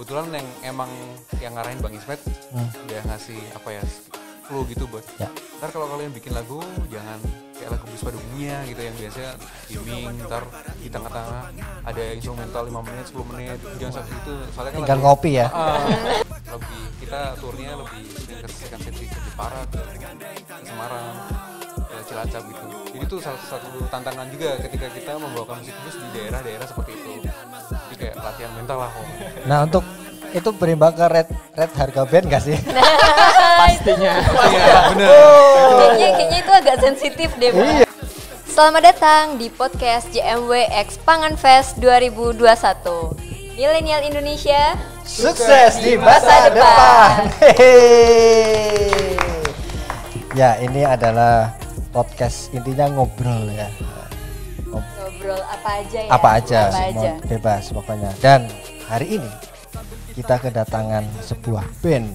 kebetulan yang emang yang ngarahin Bang Ismet hmm. dia ngasih apa ya clue gitu buat ya. ntar kalau kalian bikin lagu jangan kayak lagu bis pada umumnya gitu yang biasa gaming ntar di tengah-tengah ada instrumental 5 menit 10 menit jangan seperti itu soalnya kan tinggal kopi ya uh, lebih kita turnya lebih sering ke sesi ke Jepara ke Semarang ke Cilacap gitu jadi itu salah satu tantangan juga ketika kita membawakan musik bus di daerah-daerah seperti itu kayak latihan mental lah. Om. Nah untuk itu berimbang ke red red harga band gak sih? Pastinya. Iya, iya. benar. Oh. Kayaknya, kayaknya itu agak sensitif deh. Iya. Selamat datang di podcast JMW X Pangan Fest 2021. Milenial Indonesia sukses di masa, depan. depan. Ya ini adalah podcast intinya ngobrol ya ngobrol apa aja ya. Apa aja, apa semua aja. bebas pokoknya. Dan hari ini kita kedatangan sebuah band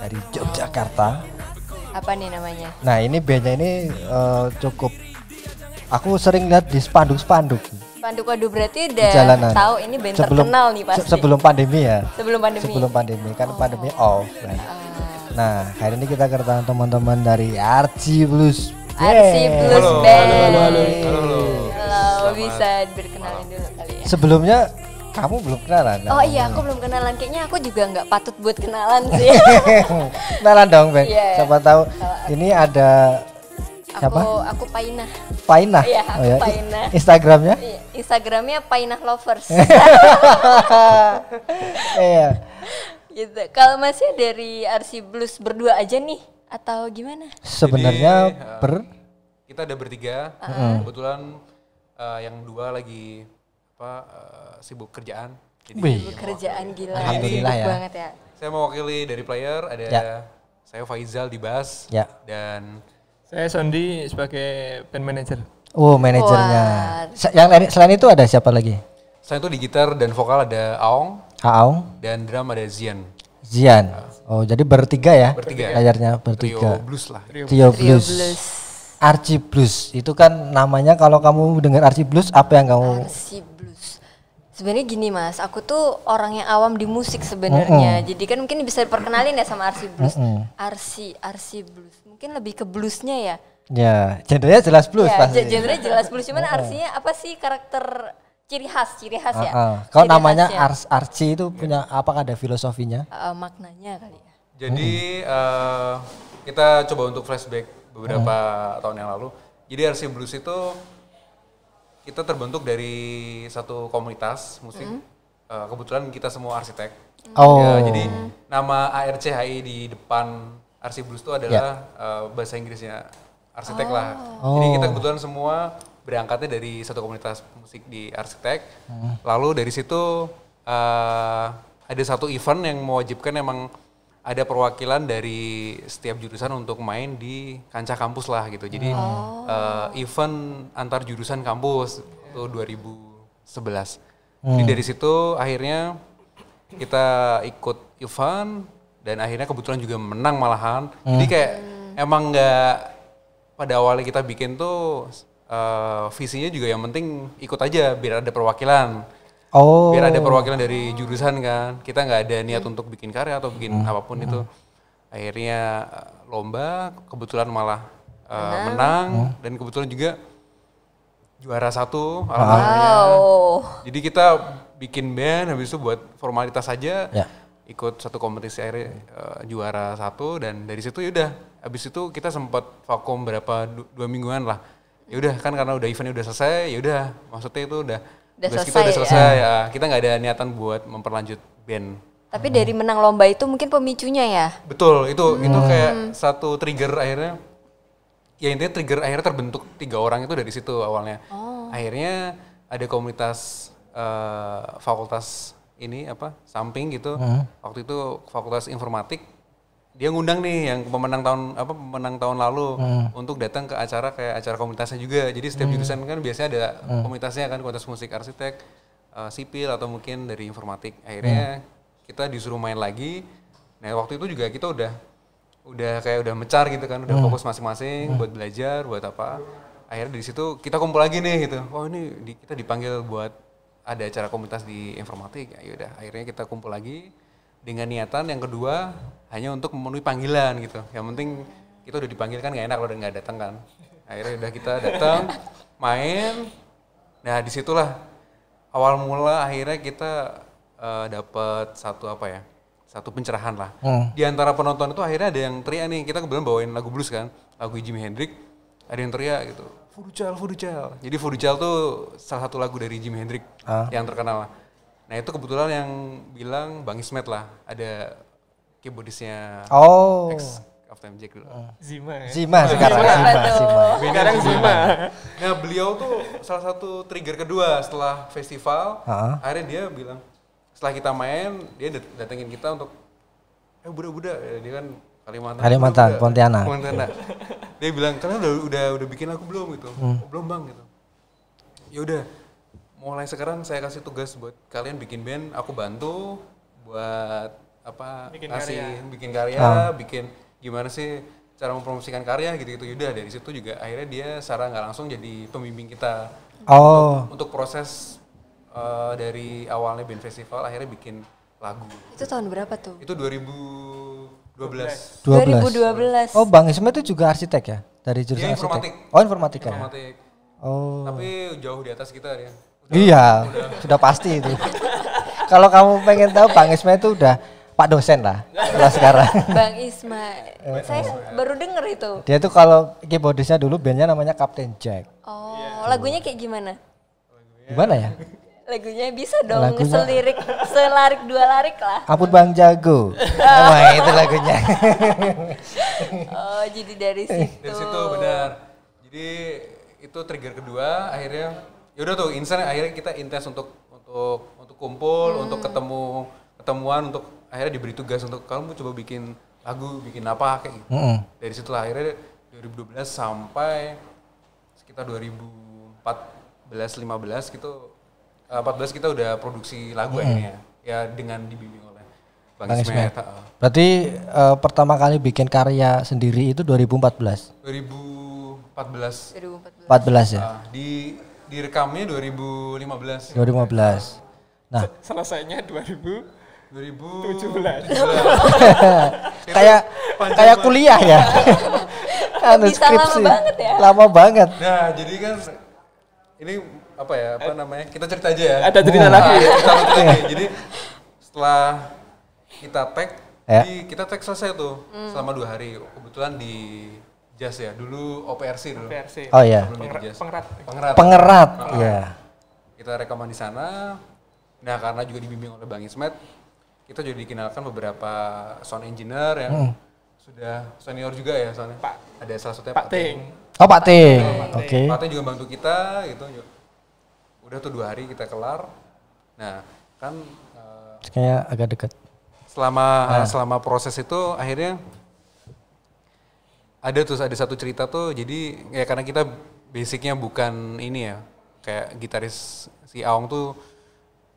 dari Yogyakarta. Apa nih namanya? Nah ini bandnya ini uh, cukup. Aku sering lihat di spanduk-spanduk. Spanduk waduh berarti udah Jalanan. tahu ini band sebelum, terkenal nih pasti. sebelum pandemi ya. Sebelum pandemi. Sebelum pandemi kan oh. pandemi off. Kan. Nah. Uh. nah hari ini kita kedatangan teman-teman dari Archie Blues Archie Blues Band. Halo, halo, halo, halo bisa berkenalan dulu kali ya. Sebelumnya kamu belum kenalan. Oh iya, aku belum kenalan. Kayaknya aku juga nggak patut buat kenalan sih. kenalan dong, Bang. Iya, yeah. Siapa tahu oh, ini ada siapa? Aku aku Paina. Paina. Iya, oh, ya. Paina. Instagramnya? Instagramnya Paina Lovers. Iya. gitu. Kalau masih dari RC Blues berdua aja nih atau gimana? Sebenarnya per ber eh, kita ada bertiga. Uh -huh. Kebetulan uh, yang dua lagi apa uh, sibuk kerjaan. Jadi sibuk kerjaan iya. gila. Alhamdulillah ya. banget ya. Saya mewakili dari player ada ya. saya Faizal di bass ya. dan saya Sondi sebagai band manager. Oh, manajernya. Yang selain itu ada siapa lagi? Selain itu di gitar dan vokal ada Aong. Ah, Aong. Dan drum ada Zian. Zian. Ah. Oh, jadi bertiga ya? Bertiga. Layarnya bertiga. Trio blues lah. Trio, Trio blues. Trio blues. Archie Blues itu kan namanya kalau kamu dengar Archie Blues apa yang kamu Archie Blues sebenarnya gini mas aku tuh orang yang awam di musik sebenarnya mm -hmm. jadi kan mungkin bisa diperkenalin ya sama Archie Blues mm -hmm. Archie Archie Blues mungkin lebih ke bluesnya ya ya genrenya jelas blues ya, pasti jadinya jelas blues cuman mm -hmm. Arsinya apa sih karakter ciri khas, ciri khas uh, ya. kalau namanya ya. Ars Arci itu punya iya. apa? apakah ada filosofinya? Uh, maknanya kali ya. Jadi hmm. uh, kita coba untuk flashback beberapa hmm. tahun yang lalu. Jadi RC Blues itu kita terbentuk dari satu komunitas musik. Hmm. Eh, kebetulan kita semua arsitek. Oh. Ya, jadi nama ARCHI di depan RC Blues itu adalah yeah. Ya. bahasa Inggrisnya arsitek oh. lah. Jadi kita kebetulan semua berangkatnya dari satu komunitas musik di arsitek. Hmm. Lalu dari situ uh, ada satu event yang mewajibkan emang ada perwakilan dari setiap jurusan untuk main di kancah kampus lah gitu. Jadi oh. uh, event antar jurusan kampus itu 2011. Hmm. Jadi dari situ akhirnya kita ikut event dan akhirnya kebetulan juga menang malahan. Hmm. Jadi kayak emang nggak pada awalnya kita bikin tuh uh, visinya juga yang penting ikut aja biar ada perwakilan. Oh. Biar ada perwakilan dari jurusan kan. Kita nggak ada niat untuk bikin karya atau bikin hmm. apapun hmm. itu. Akhirnya eh, lomba kebetulan malah uh, menang, menang hmm. dan kebetulan juga juara satu ah. alhamdulillah. Wow. Jadi kita bikin band habis itu buat formalitas saja Ya. Ikut satu kompetisi akhirnya uh, juara satu dan dari situ ya udah habis itu kita sempat vakum berapa dua mingguan lah. ya udah kan karena udah eventnya udah selesai, ya udah maksudnya itu udah udah selesai, kita udah selesai ya. ya. Kita nggak ada niatan buat memperlanjut band. Tapi hmm. dari menang lomba itu mungkin pemicunya ya. Betul, itu hmm. itu kayak satu trigger akhirnya. Ya intinya trigger akhirnya terbentuk tiga orang itu dari situ awalnya. Oh. Akhirnya ada komunitas uh, fakultas ini apa samping gitu. Hmm. Waktu itu fakultas informatik dia ngundang nih yang pemenang tahun apa pemenang tahun lalu hmm. untuk datang ke acara kayak acara komunitasnya juga. Jadi setiap hmm. jurusan kan biasanya ada hmm. komunitasnya kan komunitas musik arsitek, uh, sipil atau mungkin dari informatik. Akhirnya hmm. kita disuruh main lagi. Nah, waktu itu juga kita udah udah kayak udah mecar gitu kan, udah hmm. fokus masing-masing hmm. buat belajar, buat apa. Akhirnya di situ kita kumpul lagi nih gitu. Oh, ini di, kita dipanggil buat ada acara komunitas di informatik. Ya udah, akhirnya kita kumpul lagi dengan niatan yang kedua hanya untuk memenuhi panggilan gitu yang penting kita udah dipanggil kan nggak enak kalau udah nggak datang kan akhirnya udah kita datang main nah disitulah awal mula akhirnya kita uh, eh, dapat satu apa ya satu pencerahan lah hmm. di antara penonton itu akhirnya ada yang teriak nih kita kebetulan bawain lagu blues kan lagu Jimi Hendrix ada yang teriak gitu Furucal Furucal jadi Furucal tuh salah satu lagu dari Jimi Hendrix huh? Ah. yang terkenal lah Nah itu kebetulan yang bilang Bang Ismet lah ada keyboardisnya oh. ex of Time Jack dulu. Ah. Zima ya? Zima oh, sekarang. Zima, Zima. Zima. Zima. Sekarang Zima. Nah beliau tuh salah satu trigger kedua setelah festival. Uh-huh. Akhirnya dia bilang setelah kita main dia datengin kita untuk eh budak-budak ya, dia kan Kalimantan. Kalimantan, Pontianak. Pontianak. Dia bilang kalian udah udah udah bikin aku belum gitu? Hmm. Oh, belum bang gitu. Ya udah mulai sekarang saya kasih tugas buat kalian bikin band, aku bantu buat apa bikin kasih karya. bikin karya, oh. bikin gimana sih cara mempromosikan karya gitu-gitu. yaudah dari situ juga akhirnya dia secara nggak langsung jadi pembimbing kita oh. untuk, untuk proses uh, dari awalnya band festival akhirnya bikin lagu. Itu tahun berapa tuh? Itu dua ribu dua belas Oh, Bang Isma itu juga arsitek ya? Dari iya, jurusan oh, ya, arsitek. Oh, informatika. Informatik. Oh. Tapi jauh di atas kita ya Iya, sudah pasti itu. Kalau kamu pengen tahu Bang Isma itu udah Pak dosen lah kalau sekarang. Bang Isma, saya baru denger itu. Dia tuh kalau keyboardisnya dulu bandnya namanya Captain Jack. Oh, lagunya kayak gimana? Gimana ya? Lagunya bisa dong lagunya. selirik, selarik dua larik lah. Ampun Bang Jago. Wah oh, itu lagunya. oh jadi dari situ. Dari situ benar. Jadi itu trigger kedua akhirnya yaudah tuh instan akhirnya kita intens untuk untuk untuk kumpul hmm. untuk ketemu ketemuan untuk akhirnya diberi tugas untuk kamu coba bikin lagu bikin apa kayak gitu hmm. dari situlah akhirnya 2012 sampai sekitar 2014 15 gitu 14 eh, kita udah produksi lagu hmm. akhirnya ya dengan dibimbing oleh Bang, Bang Ismet. Berarti uh, pertama kali bikin karya sendiri itu 2014. 2014. 2014 ya. Uh, di direkamnya 2015. 2015. Nah, selesainya 2000 2017. kayak kayak kuliah ya. kan skripsi. Lama banget ya. Lama banget. Nah, jadi kan ini apa ya, apa eh. namanya? Kita cerita aja ya. Ada cerita oh. lagi. Ya, kita cerita lagi. Jadi setelah kita tag, ya. kita tag selesai tuh hmm. selama dua hari. Kebetulan di Jas ya, dulu OPRC dulu. OPRC. Oh ya Pengerat. Pengerat. Pengerat. Pengerat. Iya. Kita rekaman di sana. Nah, karena juga dibimbing oleh Bang Ismet, kita juga dikenalkan beberapa sound engineer yang hmm. sudah senior juga ya soalnya. Pak. Ada salah satunya Pak, Pak Ting. Ting. Oh, Pak Ting. Oke. Pak Ting juga bantu kita gitu. Udah tuh dua hari kita kelar. Nah, kan eh, uh, kayak agak dekat. Selama nah. selama proses itu akhirnya ada terus ada satu cerita tuh jadi ya karena kita basicnya bukan ini ya kayak gitaris si Aong tuh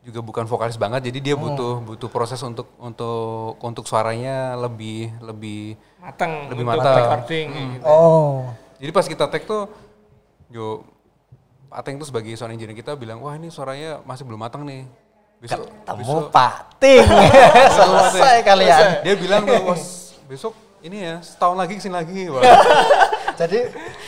juga bukan vokalis banget jadi dia hmm. butuh proses untuk untuk untuk suaranya lebih lebih matang lebih matang hmm. gitu. Ya. oh jadi pas kita tag tuh yo Ateng tuh sebagai sound engineer kita bilang wah ini suaranya masih belum matang nih besok ketemu besok, Pak Ting selesai kalian dia bilang tuh besok ini ya setahun lagi kesini lagi jadi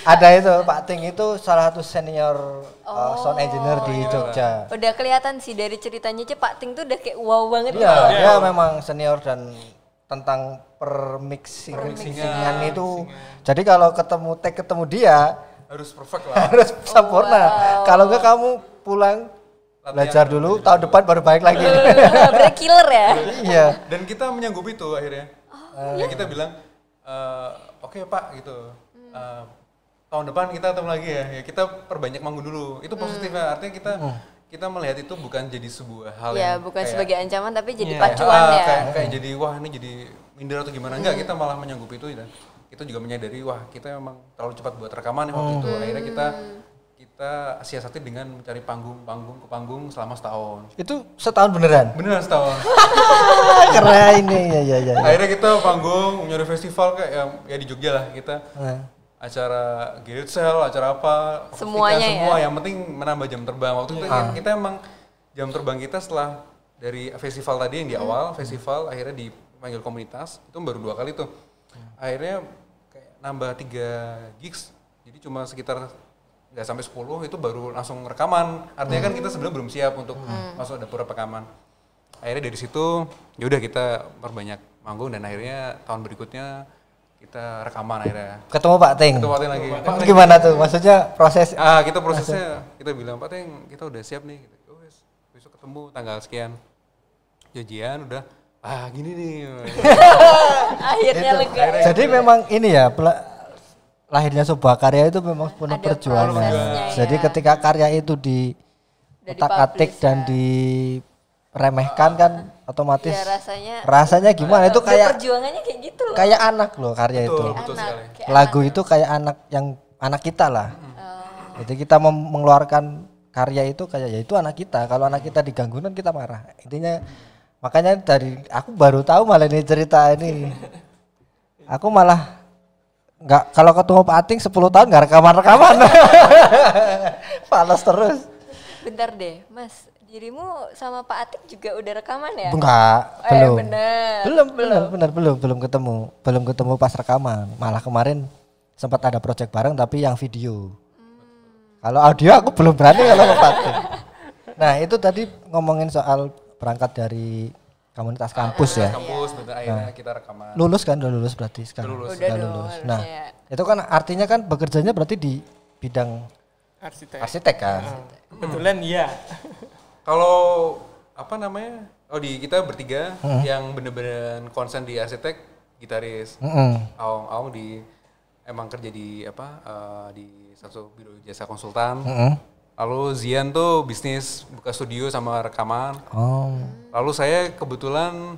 ada itu Pak Ting itu salah satu senior oh, uh, sound engineer di oh, iya. Jogja udah kelihatan sih dari ceritanya aja Pak Ting tuh udah kayak wow banget iya, iya. dia ya, memang senior dan tentang permixing permixingan itu jadi kalau ketemu tek ketemu dia harus perfect lah harus oh, sempurna wow. kalau enggak kamu pulang Latihan belajar dulu tahun depan baru baik lagi break killer ya iya dan kita menyanggupi itu akhirnya oh, eh, ya. kita bilang uh, oke okay, pak gitu hmm. uh, tahun depan kita ketemu lagi ya ya kita perbanyak manggung dulu itu positif hmm. ya artinya kita hmm. kita melihat itu bukan jadi sebuah hal ya, yang bukan kayak, sebagai ancaman tapi jadi yeah. pacuan uh, ya kayak, kayak hmm. jadi wah ini jadi minder atau gimana enggak hmm. kita malah menyanggupi itu ya. kita juga menyadari wah kita memang terlalu cepat buat rekaman ya waktu oh. itu hmm. akhirnya kita kita siasati dengan mencari panggung panggung ke panggung selama setahun itu setahun beneran beneran setahun keren ini ya, ya ya akhirnya kita panggung nyari festival kayak ya, ya di Jogja lah kita nah. acara guild sale acara apa semuanya kita, ya? semua ya? yang penting menambah jam terbang waktu itu ah. ya, kita emang jam terbang kita setelah dari festival tadi yang di hmm. awal hmm. festival akhirnya dipanggil komunitas itu baru dua kali tuh hmm. akhirnya kayak nambah tiga gigs jadi cuma sekitar nggak sampai 10 itu baru langsung rekaman artinya kan hmm. kan kita sebenarnya belum siap untuk hmm. hmm. masuk dapur rekaman akhirnya dari situ ya udah kita perbanyak manggung dan akhirnya tahun berikutnya kita rekaman akhirnya ketemu Pak Teng ketemu Pak Teng lagi Pak Teng gimana tuh maksudnya proses ah kita prosesnya kita bilang Pak Teng kita udah siap nih gitu. oh, besok ketemu tanggal sekian janjian udah ah gini nih akhirnya lega jadi gitu. memang ini ya lahirnya sebuah karya itu memang penuh perjuangan. Ya. Jadi ketika karya itu di otak-atik dan di ya. diremehkan kan otomatis ya, rasanya rasanya gimana itu kayak perjuangannya kayak gitu loh. Kayak anak loh karya itu. Betul anak, Lagu anak. Ya. itu kayak anak yang anak kita lah. Oh. Jadi kita mengeluarkan karya itu kayak ya itu anak kita. Kalau anak kita diganggu kan kita marah. Intinya makanya dari aku baru tahu malah ini cerita ini. Aku malah nggak kalau ketemu Pak Ating 10 tahun nggak rekaman-rekaman. Panas terus. Bentar deh, Mas. Dirimu sama Pak Atik juga udah rekaman ya? Enggak, oh, ya, belum. bener. Belum, belum, benar belum, belum ketemu. Belum ketemu pas rekaman. Malah kemarin sempat ada project bareng tapi yang video. Hmm. Kalau audio aku belum berani kalau Pak Atik. Nah, itu tadi ngomongin soal perangkat dari komunitas kampus ya. Kampus akhirnya nah. kita rekaman. Lulus kan udah lulus berarti sekarang. Udah lulus. Udah, udah lulus. lulus. Nah, ya. itu kan artinya kan bekerjanya berarti di bidang arsitek. Arsitek kan. Hmm. Kebetulan iya. Kalau apa namanya? Oh, di kita bertiga hmm. yang bener-bener konsen di arsitek, gitaris. Hmm. Aung Aung di emang kerja di apa? Uh, di satu biro jasa konsultan. Hmm. Lalu Zian tuh bisnis buka studio sama rekaman. Oh. Lalu saya kebetulan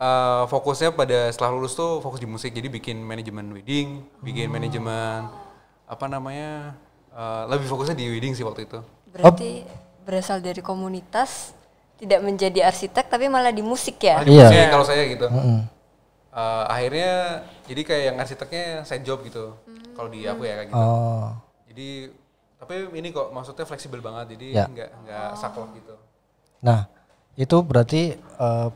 uh, fokusnya pada setelah lulus tuh fokus di musik jadi bikin manajemen wedding bikin manajemen apa namanya uh, lebih fokusnya di wedding sih waktu itu berarti berasal dari komunitas tidak menjadi arsitek tapi malah di musik ya di musik yeah. kalau saya gitu hmm. uh, akhirnya jadi kayak yang arsiteknya side job gitu hmm. kalau di aku ya kayak gitu oh. jadi tapi ini kok maksudnya fleksibel banget jadi yeah. nggak nggak oh. saklek gitu nah itu berarti uh,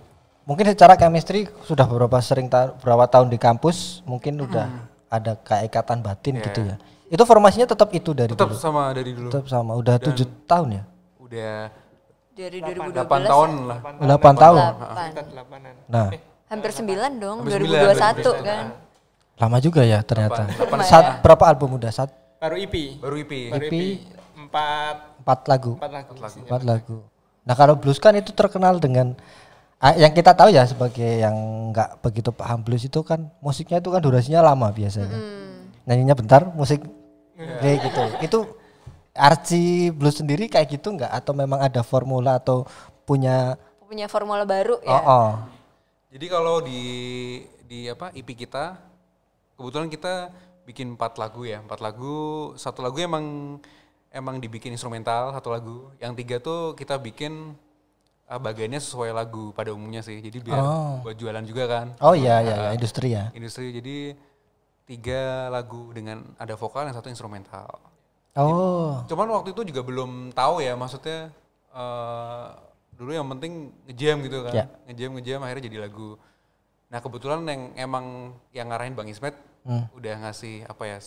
mungkin secara chemistry sudah beberapa sering ta berapa tahun di kampus mungkin hmm. udah ada keikatan batin yeah. gitu ya itu formasinya tetap itu dari tetap dulu sama dari dulu tetap sama udah tujuh tahun ya udah dari 2008 ya? tahun lah 8, 8, tahun 8. 8. nah eh, hampir 9 dong hampir 2021 9, kan lama juga ya ternyata 8, 8 Saat, ya. berapa album udah saat baru EP baru EP baru EP e empat empat lagu empat lagu, 4 lagu. 4 lagu. Nah kalau blues kan itu terkenal dengan Ah, yang kita tahu ya sebagai yang nggak begitu paham blues itu kan musiknya itu kan durasinya lama biasanya. Mm. Nyanyinya bentar, musik yeah. Iya. gitu. Itu arci blues sendiri kayak gitu nggak atau memang ada formula atau punya punya formula baru ya? Oh, oh. Jadi kalau di di apa IP e kita kebetulan kita bikin empat lagu ya, empat lagu, satu lagu emang emang dibikin instrumental, satu lagu, yang tiga tuh kita bikin Eh, bagiannya sesuai lagu pada umumnya sih. Jadi biar oh. buat jualan juga kan. Oh iya iya, eh, iya. industri ya. Industri jadi tiga lagu dengan ada vokal yang satu instrumental. Oh. Jadi, cuman waktu itu juga belum tahu ya maksudnya uh, dulu yang penting ngejam gitu kan. Yeah. Ngejam ngejam akhirnya jadi lagu. Nah, kebetulan yang emang yang ngarahin Bang Ismet hmm. udah ngasih apa ya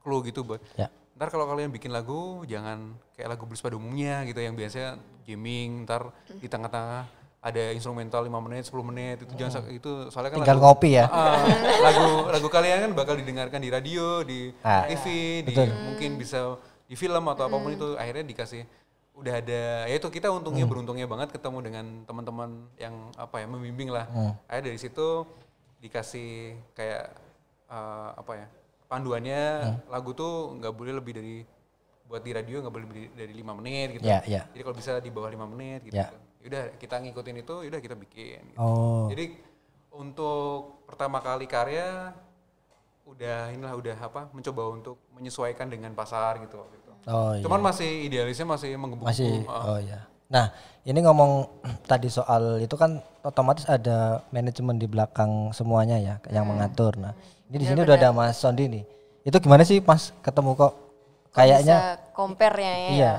clue gitu buat. Yeah ntar kalau kalian bikin lagu jangan kayak lagu blues pada umumnya gitu yang biasanya gaming ntar di tengah-tengah ada instrumental 5 menit 10 menit itu hmm. jangan itu soalnya kan tinggal lagu, ngopi ya uh, lagu lagu kalian kan bakal didengarkan di radio di ah, TV di betul. mungkin bisa di film atau apapun hmm. itu akhirnya dikasih udah ada ya itu kita untungnya hmm. beruntungnya banget ketemu dengan teman-teman yang apa ya membimbing lah hmm. akhirnya dari situ dikasih kayak uh, apa ya panduannya hmm. lagu tuh nggak boleh lebih dari buat di radio nggak boleh lebih dari lima menit gitu. Yeah, yeah. Jadi kalau bisa di bawah lima menit gitu. Yeah. Ya udah kita ngikutin itu, ya udah kita bikin. Gitu. Oh. Jadi untuk pertama kali karya udah inilah udah apa mencoba untuk menyesuaikan dengan pasar gitu waktu Oh, Cuman iya. masih idealisnya masih menggembung. Masih, uh, oh iya. Nah, ini ngomong tadi soal itu kan otomatis ada manajemen di belakang semuanya ya yang hmm. mengatur. Nah, ini di iya, sini udah ada Mas Sondi nih. Itu gimana sih Mas ketemu kok kayaknya Bisa compare ya. Iya. Ya.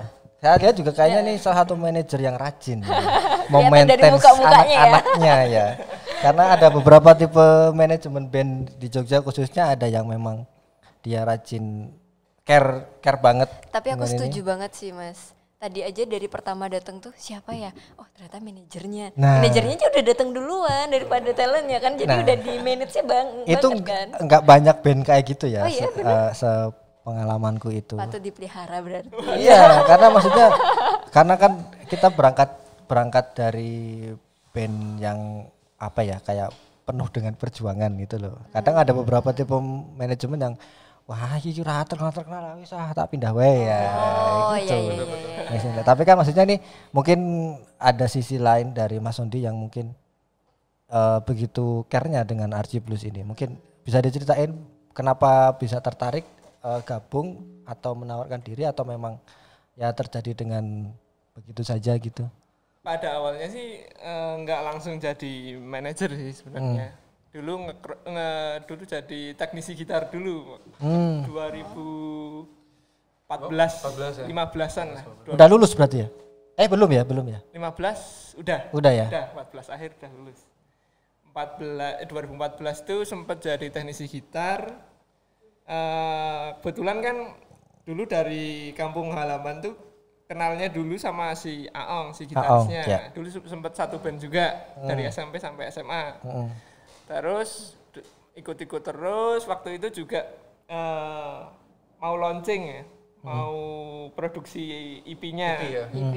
Saya lihat juga kayaknya iya. nih salah satu manajer yang rajin ya. maintain anak-anaknya ya. ya. Karena ada beberapa tipe manajemen band di Jogja khususnya ada yang memang dia rajin care care banget. Tapi aku setuju ini. banget sih, Mas tadi aja dari pertama datang tuh siapa ya? Oh ternyata manajernya. Nah, manajernya aja udah datang duluan daripada talentnya kan, jadi nah, udah di manage bang. Itu kan? banyak band kayak gitu ya. Oh, iya, eh, se, uh, pengalamanku itu. Patut dipelihara berarti. Iya, karena maksudnya karena kan kita berangkat berangkat dari band yang apa ya kayak penuh dengan perjuangan gitu loh. Kadang hmm. ada beberapa tipe manajemen yang wah iki ora terkenal-terkenal wis ah tak pindah wae ya. Oh gitu. iya iya iya. iya. tapi kan maksudnya nih mungkin ada sisi lain dari Mas Sondi yang mungkin uh, begitu care-nya dengan RG Plus ini. Mungkin bisa diceritain kenapa bisa tertarik uh, gabung atau menawarkan diri atau memang ya terjadi dengan begitu saja gitu. Pada awalnya sih eh, nggak uh, langsung jadi manajer sih sebenarnya. Hmm dulu nge, nge dulu jadi teknisi gitar dulu hmm. 2014 14 ya? 15-an lah. Udah lulus berarti ya? Eh belum ya, belum ya? 15 udah. Udah ya. Udah 14 akhir udah lulus. 14 eh, 2014 tuh sempat jadi teknisi gitar. Uh, kebetulan kan dulu dari kampung halaman tuh kenalnya dulu sama si Aong, si gitarisnya. Aong, ya. Dulu sempat satu band juga hmm. dari SMP sampai SMA. Hmm terus ikut-ikut terus waktu itu juga uh, mau launching ya hmm. mau produksi IP-nya IP ya hmm.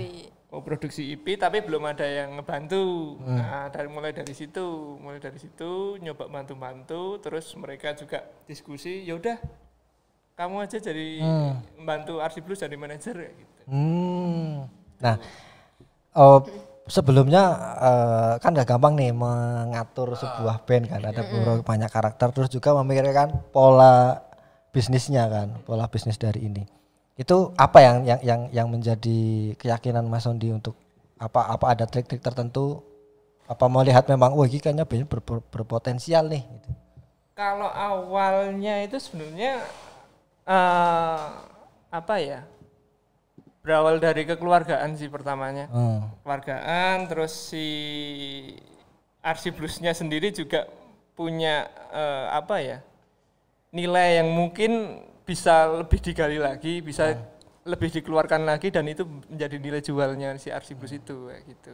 mau produksi IP tapi belum ada yang ngebantu hmm. nah dari mulai dari situ mulai dari situ nyoba bantu-bantu terus mereka juga diskusi yaudah kamu aja jadi hmm. bantu RC Plus jadi manajer gitu hmm. nah gitu. oh, sebelumnya uh, kan gak gampang nih mengatur ah. sebuah band kan ada mm banyak karakter terus juga memikirkan pola bisnisnya kan pola bisnis dari ini itu apa yang yang yang yang menjadi keyakinan Mas Sondi untuk apa apa ada trik-trik tertentu apa mau lihat memang wah ini kayaknya band ber, ber, berpotensial nih gitu. kalau awalnya itu sebenarnya uh, apa ya berawal dari kekeluargaan sih pertamanya. Hmm. Keluargaan terus si Arsi Bluesnya sendiri juga punya uh, apa ya? nilai yang mungkin bisa lebih digali lagi, bisa hmm. lebih dikeluarkan lagi dan itu menjadi nilai jualnya si Arsi Blues hmm. itu kayak gitu.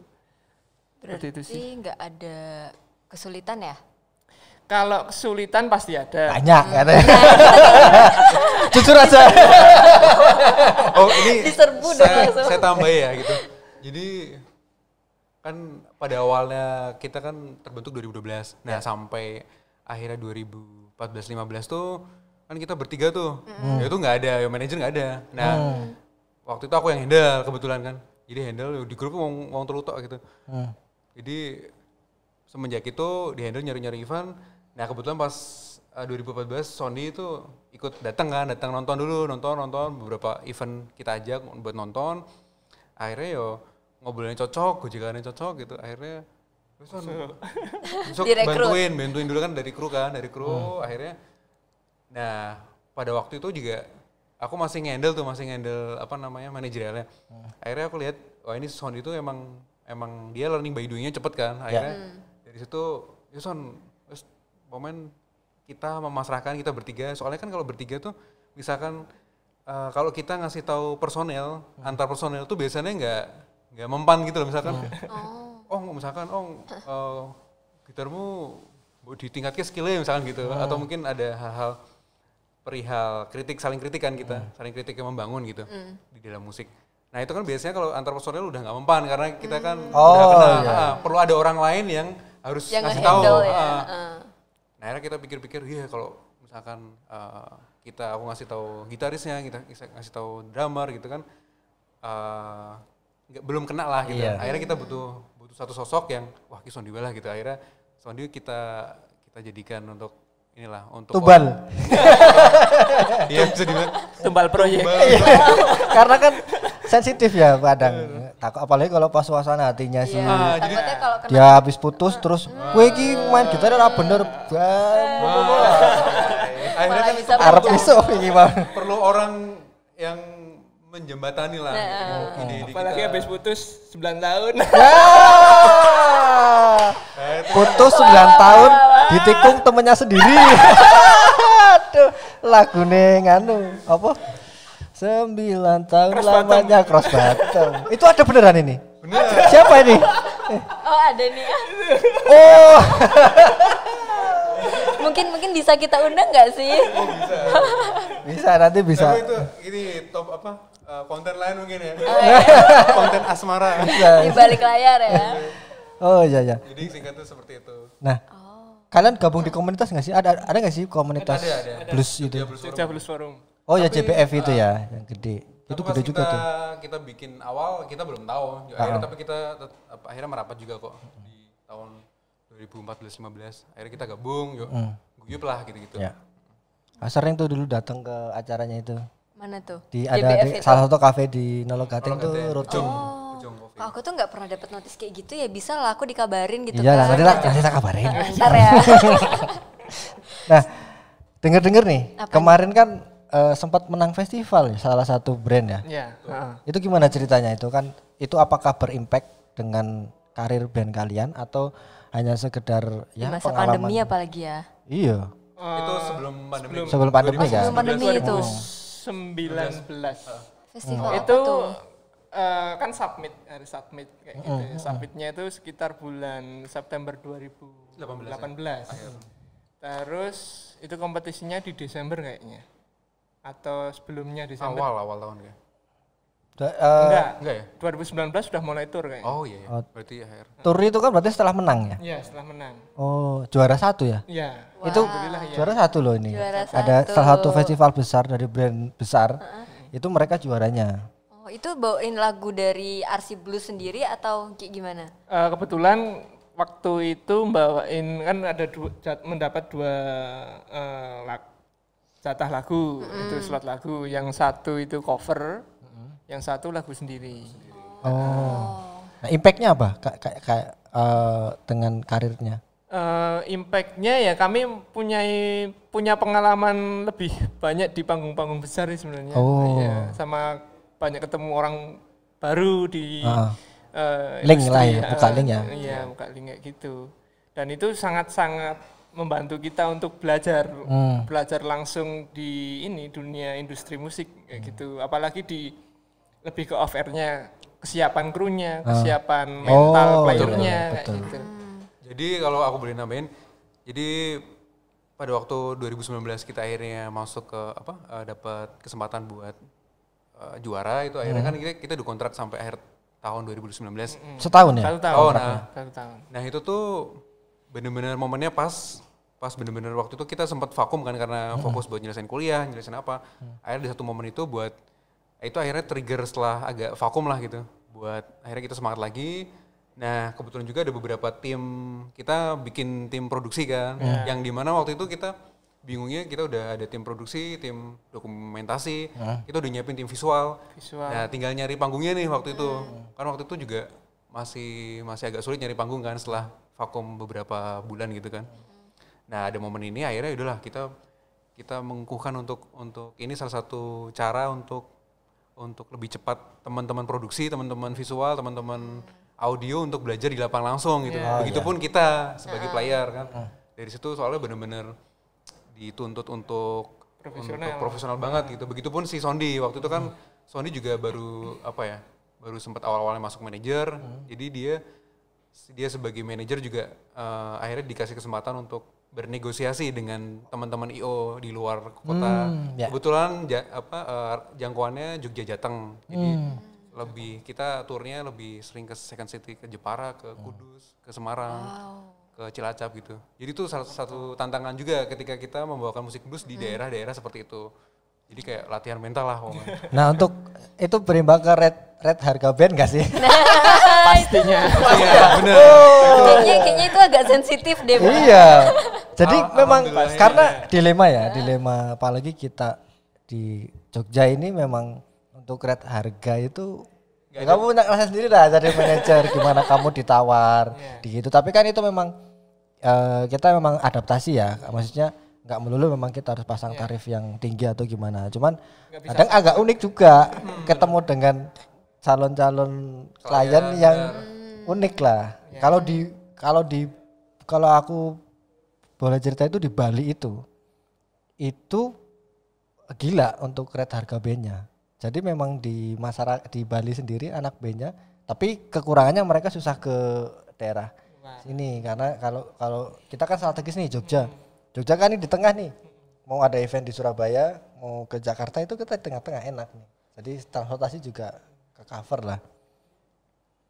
Berarti itu sih. nggak ada kesulitan ya kalau kesulitan pasti ada. Banyak hmm. katanya. Jujur aja. oh, ini diserbu saya, saya tambah ya gitu. Jadi kan pada awalnya kita kan terbentuk 2012. Nah, ya. sampai akhirnya 2014 15 tuh kan kita bertiga tuh. Hmm. Ya itu nggak ada, yo manajer nggak ada. Nah, hmm. waktu itu aku yang handle kebetulan kan. Jadi handle di grup wong wong gitu. Hmm. Jadi semenjak itu di handle nyari-nyari event Nah kebetulan pas uh, eh, 2014 Sony itu ikut datang kan, datang nonton dulu, nonton nonton beberapa event kita ajak buat nonton. Akhirnya yo ngobrolnya cocok, gojekannya cocok gitu. Akhirnya terus besok bantuin, bantuin dulu kan dari kru kan, dari kru. Hmm. Akhirnya, nah pada waktu itu juga aku masih ngendel tuh, masih ngendel apa namanya manajerialnya. Hmm. Akhirnya aku lihat, wah ini Sony itu emang emang dia learning by doingnya cepet kan. Akhirnya yeah. Hmm. dari situ, Yuson momen kita memasrahkan kita bertiga soalnya kan kalau bertiga tuh misalkan uh, kalau kita ngasih tahu personel hmm. antar personel tuh biasanya nggak nggak mempan gitu loh misalkan hmm. oh. oh misalkan oh uh, gitarmu ditingkatkan skillnya misalkan gitu hmm. atau mungkin ada hal-hal perihal kritik saling kritikan kita hmm. saling kritik yang membangun gitu hmm. di dalam musik nah itu kan biasanya kalau antar personel udah nggak mempan karena kita kan hmm. udah oh, kenal iya. ah, perlu ada orang lain yang harus yang ngasih tahu ya. ah, uh Nah akhirnya kita pikir-pikir, iya kalau misalkan uh, kita aku ngasih tahu gitarisnya, kita ngasih tahu drummer gitu kan, uh, eh, gak, belum kena lah gitu. Iya. Akhirnya kita butuh butuh satu sosok yang wah Ki Sondiwa lah gitu. Akhirnya Sondi kita kita jadikan untuk inilah untuk tumbal. Iya bisa dibilang tumbal proyek. Karena kan sensitif ya kadang. Takut apalagi kalau pas suasana hatinya sih. Ah, jadi kalau kena dia habis putus terus gue iki main gitar udah bener. banget kan arep iso Perlu orang yang menjembatani lah. Nah, gitu. ah. ini -ide apalagi habis putus 9 tahun. Ya. putus 9 tahun ditikung temennya sendiri. Aduh, nih nganu apa? Sembilan tahun cross lamanya bottom. cross bottom. Itu ada beneran ini? Bener. Siapa ini? Oh ada nih. Oh. mungkin mungkin bisa kita undang nggak sih? Oh, bisa. bisa nanti bisa. Tapi itu ini top apa? Eh, konten lain mungkin ya. Oh, iya. konten asmara. Bisa. Di balik layar ya. Oh iya iya. Jadi singkatnya seperti itu. Nah. Oh. Kalian gabung di komunitas nggak sih? Ada ada nggak sih komunitas ada, ada, ada. blues ada. itu? Jogja Blues Forum. Oh ya JPF uh, itu eh, ya yang gede. Itu gede kita, juga tuh. Kita bikin awal kita belum tahu. Akhirnya ah. tapi kita tetap, akhirnya merapat juga kok di tahun 2014-15. Akhirnya kita gabung, yuk hmm. guyup lah gitu-gitu. Ya. Ah, sering tuh dulu datang ke acaranya itu. Mana tuh? Di ada di, salah satu kafe di Nologating tuh rutin. Oh. aku tuh nggak pernah dapet notis kayak gitu ya bisa lah aku dikabarin gitu Iya lah, kan. nanti lah nanti kabarin. Ya. nah, denger-denger nih, Apa? kemarin kan uh, sempat menang festival ya salah satu brand ya. Iya. Uh. Itu gimana ceritanya itu kan itu apakah berimpact dengan karir brand kalian atau hanya sekedar ya masa pengalaman. pandemi apalagi ya? Iya. Uh, itu sebelum pandemi. Sebelum, sebelum pandemi ya Sebelum pandemi itu. sembilan belas Festival hmm. itu Uh, kan submit harus submit kayak gitu. Mm -hmm. Submitnya itu sekitar bulan September 2018. 18. Ya? 18. Terus itu kompetisinya di Desember kayaknya atau sebelumnya di Awal awal tahun ya. Da, uh, enggak, enggak ya? 2019 sudah mulai tur kayaknya. Oh iya, iya. Oh. berarti akhir. Tur itu kan berarti setelah menang ya? Iya, setelah menang. Oh, juara satu ya? Iya. Wow. Itu ya. juara satu loh ini. Juara satu. Ada salah satu festival besar dari brand besar. Uh -huh. Itu mereka juaranya. Oh, itu bawain lagu dari RC Blue sendiri atau gimana? Uh, kebetulan waktu itu bawain kan ada dua, mendapat dua uh, eh, lagu jatah lagu mm. itu slot lagu yang satu itu cover mm. yang satu lagu sendiri oh, nah impactnya apa kayak kayak uh, eh, dengan karirnya uh, impactnya ya kami punya punya pengalaman lebih banyak di panggung-panggung besar sih sebenarnya oh. ya, sama banyak ketemu orang baru di uh. Uh, link lah ya buka link ya iya buka link kayak gitu dan itu sangat-sangat membantu kita untuk belajar hmm. belajar langsung di ini dunia industri musik kayak hmm. gitu apalagi di lebih ke off airnya kesiapan krunya hmm. kesiapan mental oh, playernya betul, iya, betul. gitu hmm. jadi kalau aku boleh nambahin jadi pada waktu 2019 kita akhirnya masuk ke apa uh, dapat kesempatan buat uh, juara itu akhirnya hmm. kan kita kita kontrak sampai akhir tahun 2019 hmm. setahun ya satu tahun, oh, nah, satu ah. tahun nah itu tuh bener-bener momennya pas pas bener-bener waktu itu kita sempat vakum kan karena hmm. fokus buat nyelesain kuliah, nyelesain apa. Hmm. Akhirnya di satu momen itu buat eh, itu akhirnya trigger setelah agak vakum lah gitu. Buat akhirnya kita semangat lagi. Nah, kebetulan juga ada beberapa tim kita bikin tim produksi kan hmm. yang dimana waktu itu kita bingungnya kita udah ada tim produksi, tim dokumentasi, ya. kita udah nyiapin tim visual. visual. Nah, tinggal nyari panggungnya nih waktu itu. Hmm. Kan waktu itu juga masih masih agak sulit nyari panggung kan setelah vakum beberapa bulan gitu kan. Nah ada momen ini akhirnya ya udahlah kita kita mengukuhkan untuk untuk ini salah satu cara untuk untuk lebih cepat teman-teman produksi, teman-teman visual, teman-teman audio untuk belajar di lapang langsung gitu. Yeah. Oh, Begitupun yeah. kita sebagai player kan. Dari situ soalnya benar-benar dituntut untuk profesional, untuk profesional banget gitu. Begitupun si Sondi waktu itu kan Sondi juga baru apa ya? Baru sempat awal-awalnya masuk manajer. Jadi dia dia sebagai manajer juga uh, akhirnya dikasih kesempatan untuk bernegosiasi dengan teman-teman IO di luar kota. Hmm, ya. Kebetulan ja, apa uh, jangkauannya Jogja Jateng. Jadi hmm. lebih kita turnya lebih sering ke Second City, ke Jepara, ke hmm. Kudus, ke Semarang, wow. ke Cilacap gitu. Jadi itu salah satu tantangan juga ketika kita membawakan musik blues di hmm. daerah-daerah seperti itu. Jadi kayak latihan mental lah. nah untuk itu berimbang ke red red harga band gak sih? Nah, Pastinya. Iya Oh. Kayaknya, kayaknya itu agak sensitif deh. Iya. Jadi Al memang karena ya. dilema ya, iya. dilema apalagi kita di Jogja ini memang untuk red harga itu Gak ya, kamu punya kelasnya sendiri lah jadi manajer gimana kamu ditawar yeah. di gitu tapi kan itu memang uh, kita memang adaptasi ya maksudnya nggak melulu memang kita harus pasang iya. tarif yang tinggi atau gimana. Cuman kadang agak unik juga hmm. ketemu dengan calon-calon klien yang unik lah. Iya. Kalau di kalau di kalau aku boleh cerita itu di Bali itu itu gila untuk rate harga bandnya. Jadi memang di masyarakat di Bali sendiri anak bandnya, tapi kekurangannya mereka susah ke daerah sini karena kalau kalau kita kan strategis nih Jogja. Hmm Jogja kan ini di tengah nih. Mau ada event di Surabaya, mau ke Jakarta itu kita di tengah-tengah enak nih. Jadi transportasi juga ke cover lah.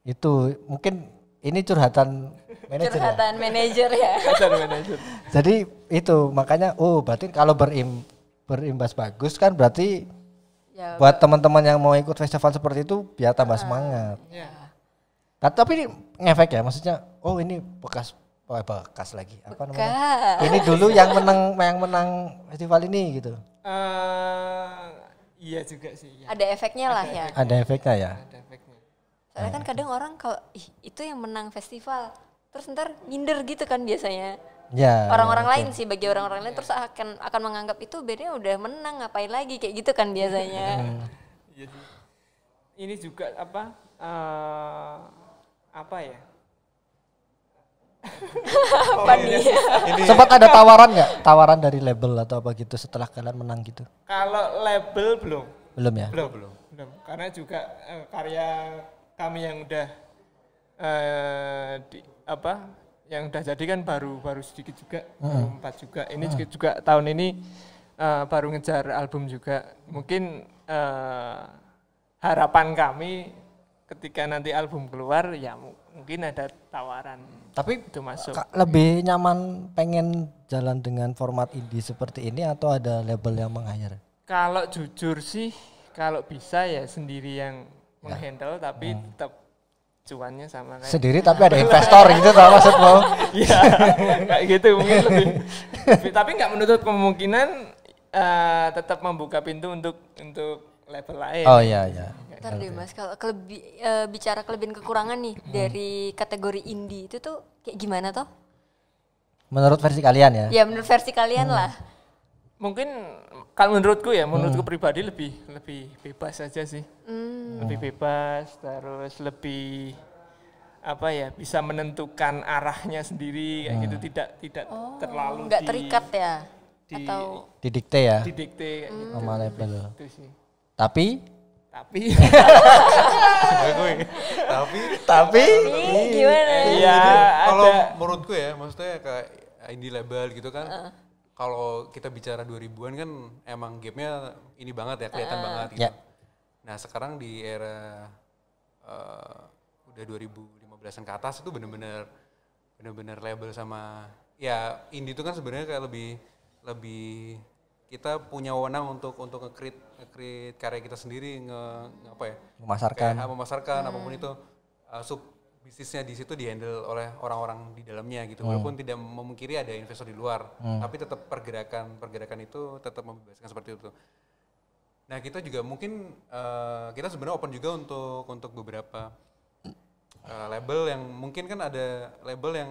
Itu mungkin ini curhatan manajer. Ya? Curhatan ya? manajer ya. Curhatan manajer. Jadi itu makanya oh berarti kalau berim, berimbas bagus kan berarti ya, buat teman-teman yang mau ikut festival seperti itu biar tambah uh, semangat. Ya. tapi ini ngefek ya maksudnya oh ini bekas Oh, eh, bekas lagi. Apa bekas. Ini dulu yang menang yang menang festival ini gitu. Uh, iya juga sih. Ya. Ada efeknya ada lah ya. efeknya. ya. Ada efeknya ya. Ada efeknya. Soalnya kan kadang orang kalau ih itu yang menang festival, terus ntar minder gitu kan biasanya. Ya. Orang-orang lain sih bagi orang-orang lain terus akan akan menganggap itu bedanya udah menang ngapain lagi kayak gitu kan biasanya. Hmm. Iya ini juga apa? Uh, apa ya? oh, nih? Sempat ada tawaran nggak? Tawaran dari label atau apa gitu setelah kalian menang gitu? Kalau label belum. Belum ya? Belum, belum. belum. Karena juga uh, karya kami yang udah uh, di, apa? Yang udah jadi kan baru baru sedikit juga, hmm. empat juga. Ini hmm. juga, tahun ini uh, baru ngejar album juga. Mungkin uh, harapan kami ketika nanti album keluar ya mungkin ada tawaran tapi itu masuk. Lebih nyaman pengen jalan dengan format indie seperti ini atau ada label yang meng Kalau jujur sih, kalau bisa ya sendiri yang ya. menghandle tapi hmm. tetap cuannya sama kayak sendiri tapi ada investor gitu tau maksud lo iya kayak gitu mungkin lebih, lebih tapi nggak menutup kemungkinan uh, tetap membuka pintu untuk untuk level lain oh iya iya Ntar deh mas, kalau kelebi, uh, bicara kelebihan kekurangan nih hmm. dari kategori indie itu tuh kayak gimana toh? Menurut versi kalian ya? Ya menurut versi kalian hmm. lah. Mungkin kalau menurutku ya, menurutku hmm. pribadi lebih lebih bebas aja sih, hmm. lebih bebas, terus lebih apa ya bisa menentukan arahnya sendiri kayak gitu. hmm. gitu tidak tidak oh, terlalu nggak terikat ya di, atau didikte ya didikte kayak hmm. gitu. Oh, Tapi tapi tapi tapi gimana ya? kalau menurutku ya maksudnya kayak indie label gitu kan uh. kalau kita bicara 2000-an kan emang gamenya ini banget ya kelihatan uh. banget gitu yeah. nah sekarang di era uh, udah 2015an ke atas itu bener-bener bener-bener label sama ya indie itu kan sebenarnya kayak lebih lebih kita punya wewenang untuk untuk ngekrit create karya kita sendiri nge, apa ya memasarkan kayak, ah, memasarkan hmm. apapun itu uh, ah, sub bisnisnya di situ dihandle oleh orang-orang di dalamnya gitu hmm. walaupun tidak memungkiri ada investor di luar hmm. tapi tetap pergerakan pergerakan itu tetap membebaskan seperti itu nah kita juga mungkin uh, kita sebenarnya open juga untuk untuk beberapa uh, label yang mungkin kan ada label yang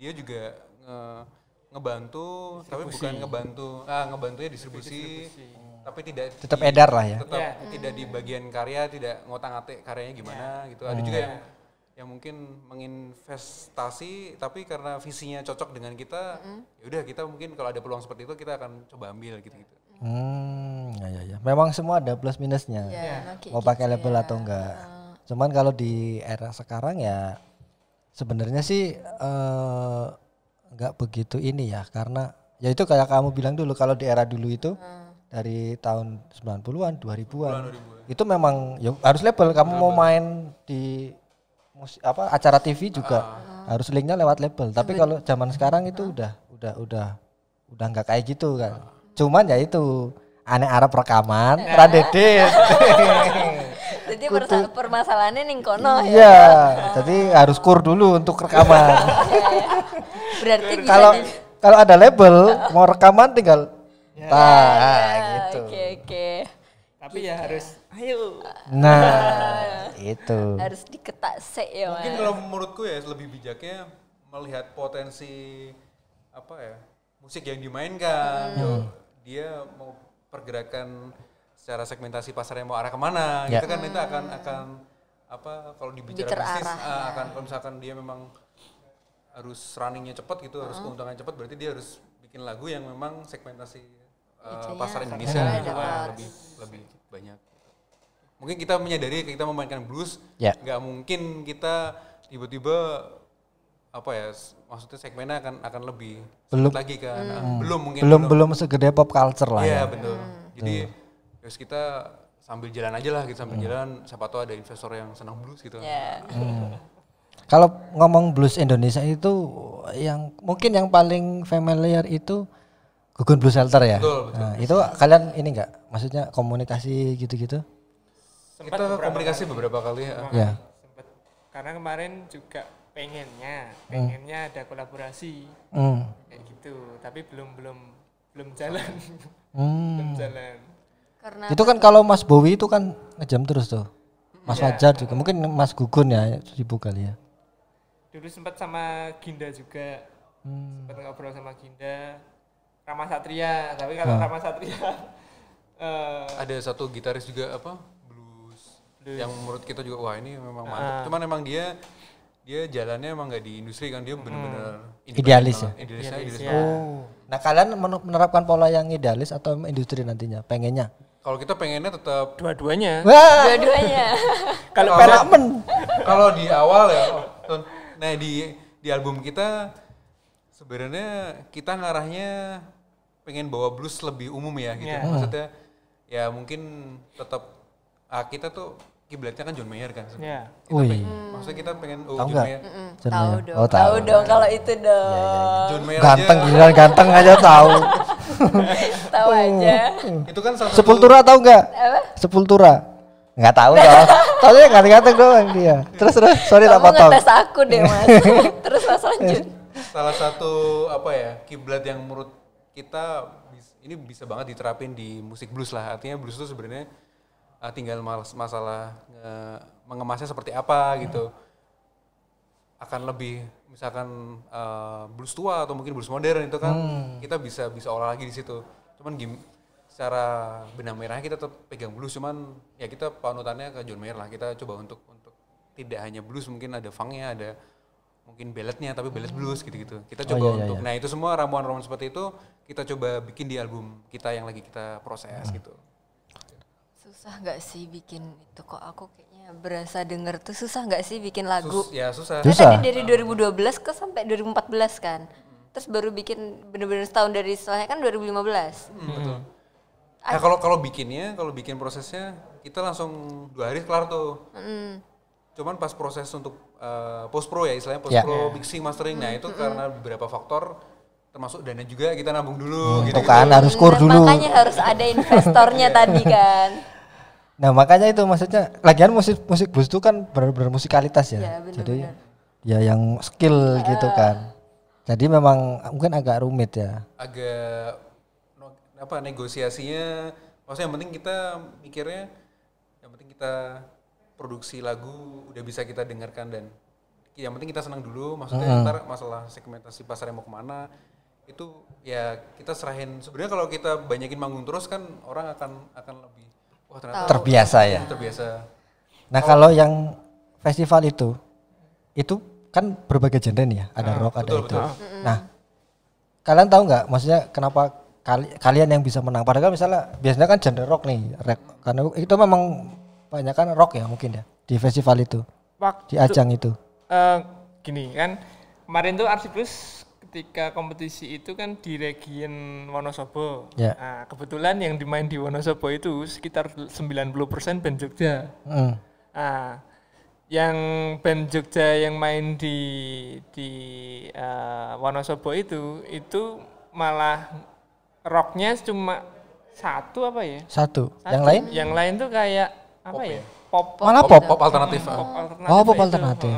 dia juga uh, ngebantu distribusi. tapi bukan ngebantu ah ngebantunya distribusi, distribusi tapi tidak tetap di, edar lah ya tetap yeah. tidak di bagian karya tidak ngotak-ngatik karyanya gimana yeah. gitu ada hmm. juga ya. yang yang mungkin menginvestasi tapi karena visinya cocok dengan kita mm ya udah kita mungkin kalau ada peluang seperti itu kita akan coba ambil gitu gitu hmm ya ya ya memang semua ada plus minusnya yeah, ya, mau pakai gitu label yeah. atau enggak cuman kalau di era sekarang ya sebenarnya sih uh, enggak begitu ini ya karena ya itu kayak kamu bilang dulu kalau di era dulu itu uh dari tahun 90-an, 2000-an. 2000 itu memang ya harus label kamu label. mau main di musik, apa acara TV juga ah. harus linknya lewat label. Tapi kalau zaman sekarang itu udah udah udah udah nggak kayak gitu kan. Ah. Cuman ya itu aneh Arab rekaman, ah. radedit. jadi Kutu. permasalahannya nih kono iya, ya. Iya, kan? jadi harus kur dulu untuk rekaman. Iya, iya. Berarti kalau kalau ada label mau rekaman tinggal Ya, nah, ya, ya. Nah, gitu. Oke, okay, oke. Okay. Tapi ya gitu. ya harus ayo. Nah, itu. Harus diketak sek ya, Mungkin kalau menurutku ya lebih bijaknya melihat potensi apa ya? musik yang dimainkan. Hmm. Dia mau pergerakan secara segmentasi pasarnya mau arah kemana ya. gitu kan hmm. itu akan akan apa kalau dibicara bisnis ah, ya. akan kalau misalkan dia memang harus runningnya cepat gitu hmm. harus keuntungan cepat berarti dia harus bikin lagu yang memang segmentasi uh, pasar Indonesia nah, lebih lebih banyak. Mungkin kita menyadari kita memainkan blues, ya. nggak yeah. mungkin kita tiba-tiba apa ya maksudnya segmennya akan akan lebih belum lagi kan hmm. Nah, belum mungkin belum belum segede pop culture lah ya, ya. betul hmm. jadi iya. terus kita sambil jalan aja lah kita sambil hmm. jalan siapa tahu ada investor yang senang blues gitu yeah. hmm. kalau ngomong blues Indonesia itu yang mungkin yang paling familiar itu Gugun Blue Shelter ya. Betul, betul. Nah, itu kalian ini enggak maksudnya komunikasi gitu-gitu? kita komunikasi kali. beberapa kali ya. ya. Sempat. Karena kemarin juga pengennya, hmm. pengennya hmm. ada kolaborasi. Hmm. Kayak gitu, tapi belum belum belum jalan. Hmm. belum jalan. Karena itu kan kalau Mas Bowie itu kan ngejam terus tuh. Mas ya. Fajar juga, mungkin Mas Gugun ya sibuk kali ya. Dulu sempat sama Ginda juga. Hmm. Sempat ngobrol sama Ginda Rama Satria tapi kalau hmm. Rama Satria uh, ada satu gitaris juga apa blues, blues yang menurut kita juga wah ini memang mantap uh. Ah. cuman emang dia dia jalannya emang nggak di industri kan dia benar-benar hmm. idealis ya idealis, idealis, idealis ya. oh nah kalian menerapkan pola yang idealis atau industri nantinya pengennya kalau kita pengennya tetap dua-duanya dua-duanya kalau kalau di awal ya oh, nah di di album kita sebenarnya kita ngarahnya pengen bawa blues lebih umum ya gitu. Yeah. Maksudnya ya mungkin tetap ah, kita tuh kiblatnya kan John Mayer kan. Iya. Yeah. Kita pengen, hmm. Maksudnya kita pengen oh John Mayer. Mm hmm John tahu dong. Oh, tahu dong kalau itu iya, iya, dong. Ya, ya, ya. John Mayer ganteng giliran ganteng aja tahu. tahu oh. aja. itu kan satu Sepultura tahu nggak? Apa? Sepultura. Nggak tahu dong. Tahu ya ganteng-ganteng doang dia. Terus terus sorry tak potong. Kamu aku deh mas. terus mas lanjut. Salah satu apa ya kiblat yang menurut kita ini bisa banget diterapin di musik blues lah. Artinya blues itu sebenarnya uh, tinggal masalah uh, mengemasnya seperti apa gitu. Akan lebih misalkan uh, blues tua atau mungkin blues modern itu kan hmm. kita bisa bisa olah lagi di situ. Cuman gim secara benang merahnya kita tetap pegang blues cuman ya kita panutannya ke John Mayer lah. Kita coba untuk untuk tidak hanya blues mungkin ada funknya ada mungkin beletnya tapi ballet hmm. blues gitu-gitu. Kita oh, coba iya, iya, untuk iya. nah itu semua ramuan-ramuan seperti itu kita coba bikin di album kita yang lagi kita proses hmm. gitu. Susah nggak sih bikin itu kok aku kayaknya berasa denger tuh susah nggak sih bikin lagu? Sus, ya susah. susah. tadi kan dari 2012 ke sampai 2014 kan. Hmm. Terus baru bikin bener-bener setahun dari setelahnya kan 2015. Hmm, betul. Hmm. Nah kalau kalau bikinnya, kalau bikin prosesnya kita langsung dua hari kelar tuh. Mm. Cuman pas proses untuk uh, eh, post pro ya istilahnya post pro yeah. mixing mastering. Nah, hmm, itu mm -hmm. karena hmm. beberapa faktor termasuk dana juga kita nabung dulu hmm, gitu, gitu. kan harus kur hmm, dulu. Makanya harus ada investornya iya. tadi kan. Nah, makanya itu maksudnya lagian musik musik blues itu kan benar-benar musikalitas ya. ya bener, Jadi ya yang skill uh. gitu kan. Jadi memang mungkin agak rumit ya. Agak apa negosiasinya maksudnya yang penting kita mikirnya yang penting kita produksi lagu udah bisa kita dengarkan dan yang penting kita senang dulu maksudnya hmm. ntar masalah segmentasi pasar yang mau kemana itu ya kita serahin sebenarnya kalau kita banyakin manggung terus kan orang akan akan lebih wah ternyata terbiasa ya hmm, terbiasa nah oh. kalau yang festival itu itu kan berbagai genre nih ya ada nah, rock ada betul. itu hmm. nah kalian tahu nggak maksudnya kenapa kali, kalian yang bisa menang padahal misalnya biasanya kan genre rock nih rock, karena itu memang banyak kan rock ya mungkin ya di festival itu Waktu, di ajang itu uh, gini kan kemarin tuh Arsipus ketika kompetisi itu kan di region Wonosobo ya. nah, kebetulan yang dimain di Wonosobo itu sekitar 90% band Jogja hmm. nah, yang band Jogja yang main di di uh, Wonosobo itu itu malah rocknya cuma satu apa ya? Satu. satu. Yang lain? Yang lain tuh kayak apa ya? ya? Pop, pop malah pop pop alternatif. Pop, oh, alternatif. Oh, pop alternatif.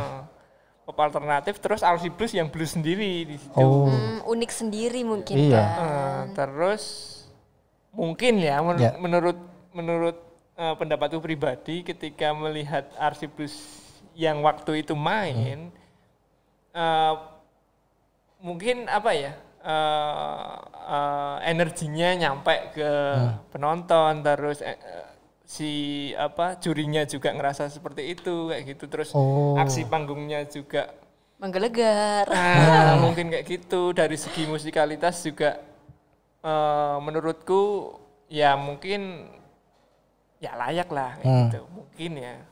pop alternatif terus RC Blues yang blues sendiri di situ. Oh. Hmm, unik sendiri mungkin iya. kan. Uh, terus mungkin ya, men yeah. menurut menurut uh, pendapatku pribadi ketika melihat RC Blues yang waktu itu main hmm. uh, mungkin apa ya? Uh, uh, energinya nyampe ke hmm. penonton terus si apa jurinya juga ngerasa seperti itu kayak gitu terus oh. aksi panggungnya juga menggelegar nah, mungkin kayak gitu dari segi musikalitas juga uh, menurutku ya mungkin ya layak lah hmm. gitu mungkin ya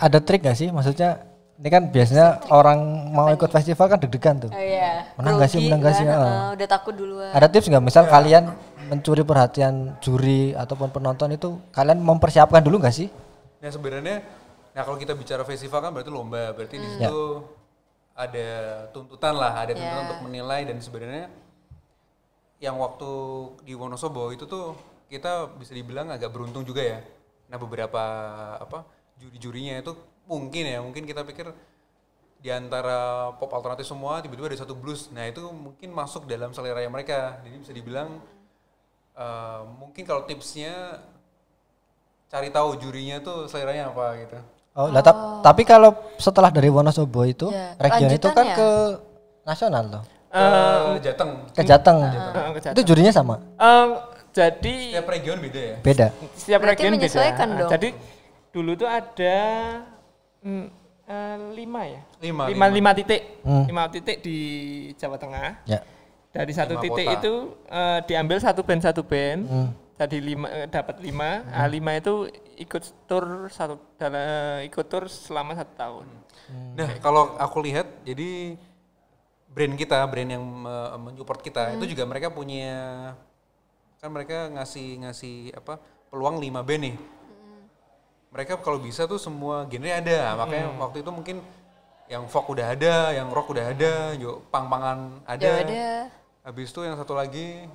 ada trik gak sih maksudnya ini kan biasanya orang mau ikut festival kan deg-degan tuh. Oh, iya. Menang gak sih, menang gak sih. Kan, udah takut duluan. Ada tips nggak misal ya. kalian mencuri perhatian juri ataupun penonton itu kalian mempersiapkan dulu nggak sih? Nah sebenarnya, nah kalau kita bicara festival kan berarti lomba, berarti hmm. di situ ya. ada tuntutan lah, ada ya. tuntutan yeah. untuk menilai dan sebenarnya yang waktu di Wonosobo itu tuh kita bisa dibilang agak beruntung juga ya. Nah beberapa apa juri-jurinya itu mungkin ya, mungkin kita pikir di antara pop alternatif semua tiba-tiba ada satu blues. Nah, itu mungkin masuk dalam selera mereka. Jadi bisa dibilang Eh, mungkin kalau tipsnya cari tahu jurinya tuh seleranya apa gitu. Oh, Nah, ta oh. tapi kalau setelah dari Wonosobo itu yeah. region itu kan ya? ke nasional loh. Uh, eh, eh, ke Jateng. Ke Jateng. Uh, ah. Jateng. Uh, ke Jateng. Itu jurinya sama. Um, jadi setiap region beda ya. Beda. Setiap Berarti region beda. Ah, dong. Jadi dulu tuh ada mm, uh, lima ya. Lima. Lima, lima. lima titik. Hmm. Lima titik di Jawa Tengah. Yeah dari satu lima titik kota. itu uh, diambil satu band satu band hmm. tadi lima eh, dapat lima hmm. a ah, lima itu ikut tur satu dalam eh, ikut tur selama satu tahun hmm. hmm. nah kalau aku lihat jadi brand kita brand yang uh, menyupport kita hmm. itu juga mereka punya kan mereka ngasih ngasih apa peluang lima band nih hmm. mereka kalau bisa tuh semua genre ada hmm. makanya waktu itu mungkin yang folk udah ada, yang rock udah ada, jo pang-pangan ada. ada. Habis itu yang satu lagi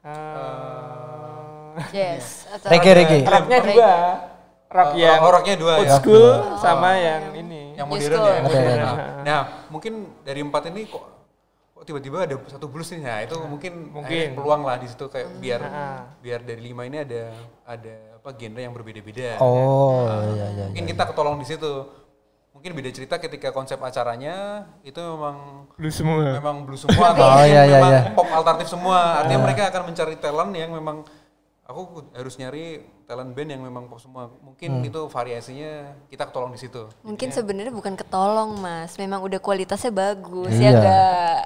Uh, yes. Iya. Reggae reggae. Rapnya dua. Rap oh, yang oh, rocknya dua old ya? school ya. sama yang ini. Yang modern ya. Modern. Nah, nah, mungkin dari empat ini kok kok tiba-tiba ada satu blues nih. ya? itu nah, mungkin mungkin peluang lah di situ kayak hmm. biar nah. biar dari lima ini ada ada apa genre yang berbeda-beda. Oh, nah, iya, iya, Mungkin iya, kita ketolong di situ mungkin beda cerita ketika konsep acaranya itu memang blue semua memang blue semua oh, atau oh, iya, iya, iya. pop alternatif semua artinya yeah. mereka akan mencari talent yang memang aku harus nyari talent band yang memang pop semua mungkin hmm. itu variasinya kita ketolong di situ mungkin sebenarnya bukan ketolong mas memang udah kualitasnya bagus ya iya. ya enggak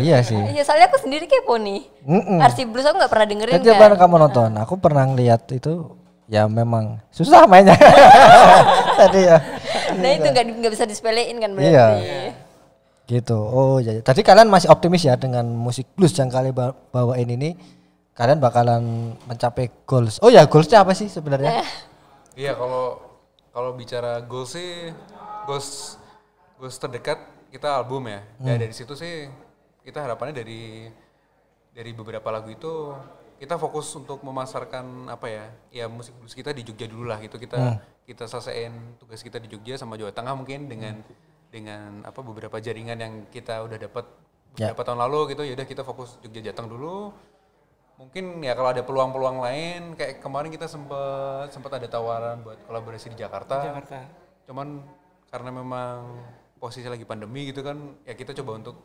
iya sih. Iya soalnya aku sendiri kayak poni. Mm -mm. RC Blues aku nggak pernah dengerin Ketika kan. kamu nonton, aku pernah lihat itu ya memang susah mainnya tadi ya. nah itu nggak nggak bisa disepelein kan berarti. Iya. iya. Gitu. Oh jadi tadi kalian masih optimis ya dengan musik blues yang kalian bawain ini kalian bakalan mencapai goals. Oh ya goalsnya apa sih sebenarnya? Eh. Iya kalau kalau bicara goals sih goals goals terdekat kita album ya. ya hmm. Ya dari situ sih kita harapannya dari dari beberapa lagu itu kita fokus untuk memasarkan apa ya ya musik musik kita di Jogja dulu lah gitu kita hmm. kita selesaiin tugas kita di Jogja sama Jawa Tengah mungkin dengan dengan apa beberapa jaringan yang kita udah dapat yeah. beberapa tahun lalu gitu ya udah kita fokus Jogja Jateng dulu mungkin ya kalau ada peluang-peluang lain kayak kemarin kita sempat sempat ada tawaran buat kolaborasi di Jakarta di Jakarta cuman karena memang posisi lagi pandemi gitu kan ya kita coba untuk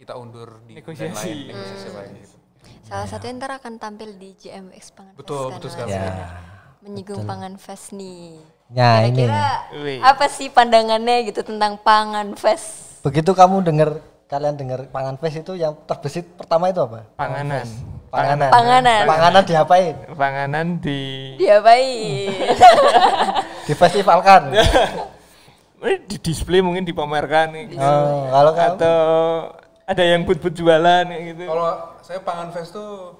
kita undur di negosiasi lain negosiasi lain hmm. gitu Salah ya. satu ntar akan tampil di GMX Pangan Betul, kan, betul sekali. Ya. ya. Menyinggung Pangan Fest nih. Ya, Kira-kira ini. apa sih pandangannya gitu tentang Pangan Fest? Begitu kamu dengar kalian dengar Pangan Fest itu yang terbesit pertama itu apa? Panganan. Panganan. Panganan. Panganan, diapain? Panganan di diapain? di festivalkan. Eh, di display mungkin dipamerkan oh, gitu. Oh, kalau atau ada yang but-but jualan gitu. Kalau saya Pangan Fest tuh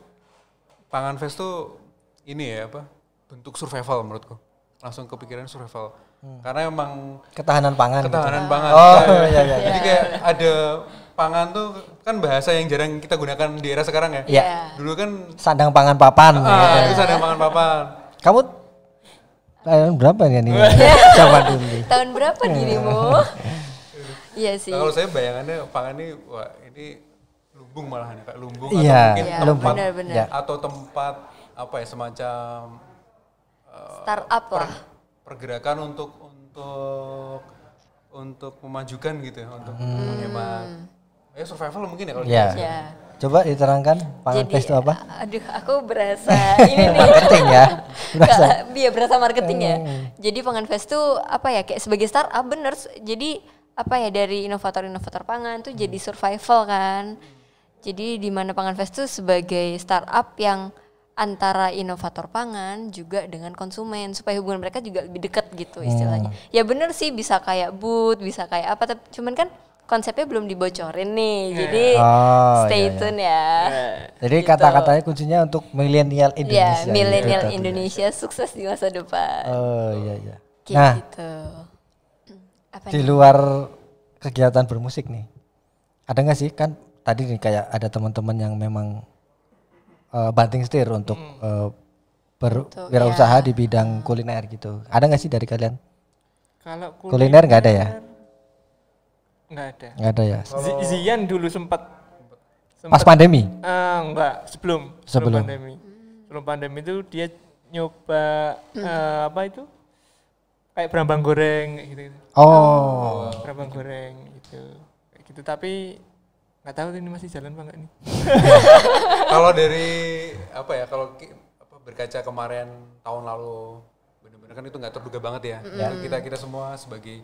Pangan Fest tuh ini ya apa? Bentuk survival menurutku. Langsung kepikiran survival. Hmm. Karena emang ketahanan pangan. Gitu. Ketahanan gitu. pangan. Oh iya, iya. iya. Jadi kayak ada pangan tuh kan bahasa yang jarang kita gunakan di era sekarang ya. Yeah. Dulu kan sandang pangan papan. Ah, gitu. itu sandang pangan papan. Kamu tahun berapa ya nih? Coba dulu. Tahun berapa dirimu? Iya sih. Nah, kalau saya bayangannya pangan ini wah ini lumbung malahan ya, kayak lumbung iya, atau mungkin iya, tempat bener, bener. Yeah. atau tempat apa ya semacam uh, startup per, lah pergerakan untuk untuk untuk memajukan gitu ya untuk hmm. menghemat ya survival mungkin ya kalau yeah. di gitu. Coba diterangkan pangan Jadi, itu apa? Aduh, aku berasa ini nih. marketing ya. Berasa. Iya, berasa marketing ya. Hmm. Jadi pangan fest itu apa ya kayak sebagai startup bener. Jadi apa ya dari inovator-inovator pangan tuh hmm. jadi survival kan. Jadi di mana Pangan Fest itu sebagai startup yang antara inovator pangan juga dengan konsumen supaya hubungan mereka juga lebih dekat gitu hmm. istilahnya. Ya benar sih bisa kayak booth, bisa kayak apa tapi cuman kan konsepnya belum dibocorin nih. Yeah. Hmm. Jadi oh, iya, stay yeah, tune tune ya. Yeah. Hmm. Jadi gitu. kata-katanya kuncinya untuk milenial ya, Indonesia. Yeah, gitu. milenial gitu. Indonesia sukses di masa depan. Oh iya iya. Kayak nah, gitu. di luar kegiatan bermusik nih. Ada nggak sih kan tadi nih kayak ada teman-teman yang memang uh, banting setir untuk hmm. uh, eh, berwirausaha ya. di bidang hmm. kuliner gitu. Ada nggak sih dari kalian? Kalau kuliner nggak ada ya? Nggak ada. Nggak ada ya. Kalau... Zian dulu sempat, pas pandemi? Uh, eh, enggak, sebelum, sebelum sebelum pandemi. Sebelum pandemi itu dia nyoba uh, apa itu? Kayak berambang goreng gitu. Oh. oh berambang goreng gitu. gitu tapi nggak tahu ini masih jalan apa nih kalau dari apa ya kalau berkaca kemarin tahun lalu benar-benar kan itu nggak terduga banget ya mm. kita kita semua sebagai